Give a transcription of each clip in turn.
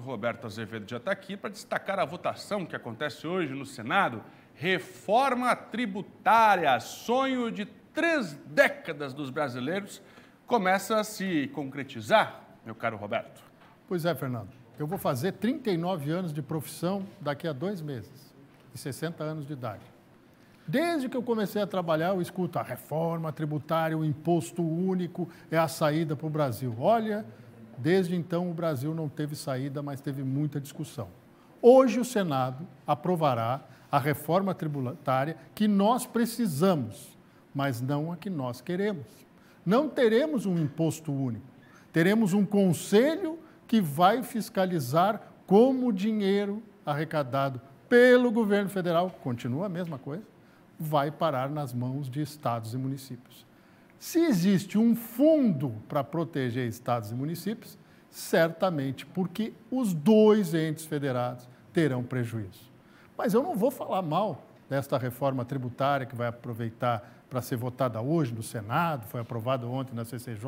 Roberto Azevedo já está aqui para destacar a votação que acontece hoje no Senado. Reforma tributária, sonho de três décadas dos brasileiros, começa a se concretizar, meu caro Roberto. Pois é, Fernando. Eu vou fazer 39 anos de profissão daqui a dois meses e 60 anos de idade. Desde que eu comecei a trabalhar, eu escuto a reforma tributária, o imposto único é a saída para o Brasil. Olha, Desde então, o Brasil não teve saída, mas teve muita discussão. Hoje, o Senado aprovará a reforma tributária que nós precisamos, mas não a que nós queremos. Não teremos um imposto único, teremos um conselho que vai fiscalizar como o dinheiro arrecadado pelo governo federal, continua a mesma coisa, vai parar nas mãos de estados e municípios. Se existe um fundo para proteger estados e municípios, certamente porque os dois entes federados terão prejuízo. Mas eu não vou falar mal desta reforma tributária que vai aproveitar para ser votada hoje no Senado, foi aprovada ontem na CCJ,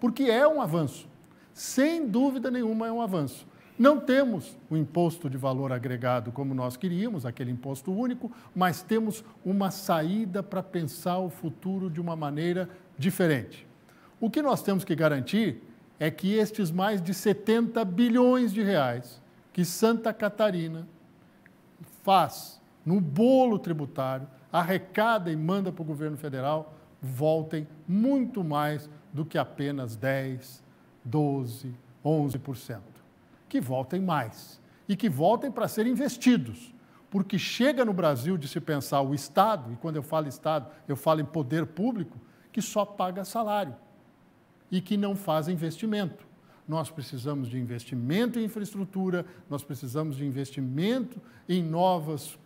porque é um avanço. Sem dúvida nenhuma é um avanço. Não temos o imposto de valor agregado como nós queríamos, aquele imposto único, mas temos uma saída para pensar o futuro de uma maneira diferente. O que nós temos que garantir é que estes mais de 70 bilhões de reais que Santa Catarina faz no bolo tributário, arrecada e manda para o governo federal, voltem muito mais do que apenas 10, 12, 11% que voltem mais e que voltem para ser investidos. Porque chega no Brasil de se pensar o Estado, e quando eu falo Estado, eu falo em poder público, que só paga salário e que não faz investimento. Nós precisamos de investimento em infraestrutura, nós precisamos de investimento em novas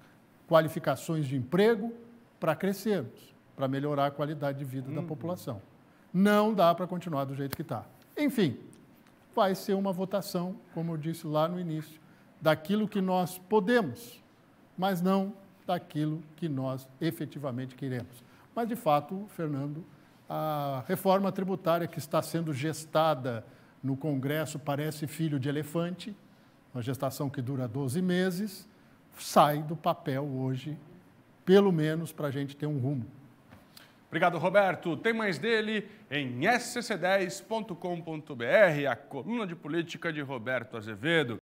qualificações de emprego para crescermos, para melhorar a qualidade de vida da uhum. população. Não dá para continuar do jeito que está. Enfim, vai ser uma votação, como eu disse lá no início, daquilo que nós podemos, mas não daquilo que nós efetivamente queremos. Mas, de fato, Fernando, a reforma tributária que está sendo gestada no Congresso parece filho de elefante, uma gestação que dura 12 meses, sai do papel hoje, pelo menos para a gente ter um rumo. Obrigado, Roberto. Tem mais dele em sc10.com.br, a coluna de política de Roberto Azevedo.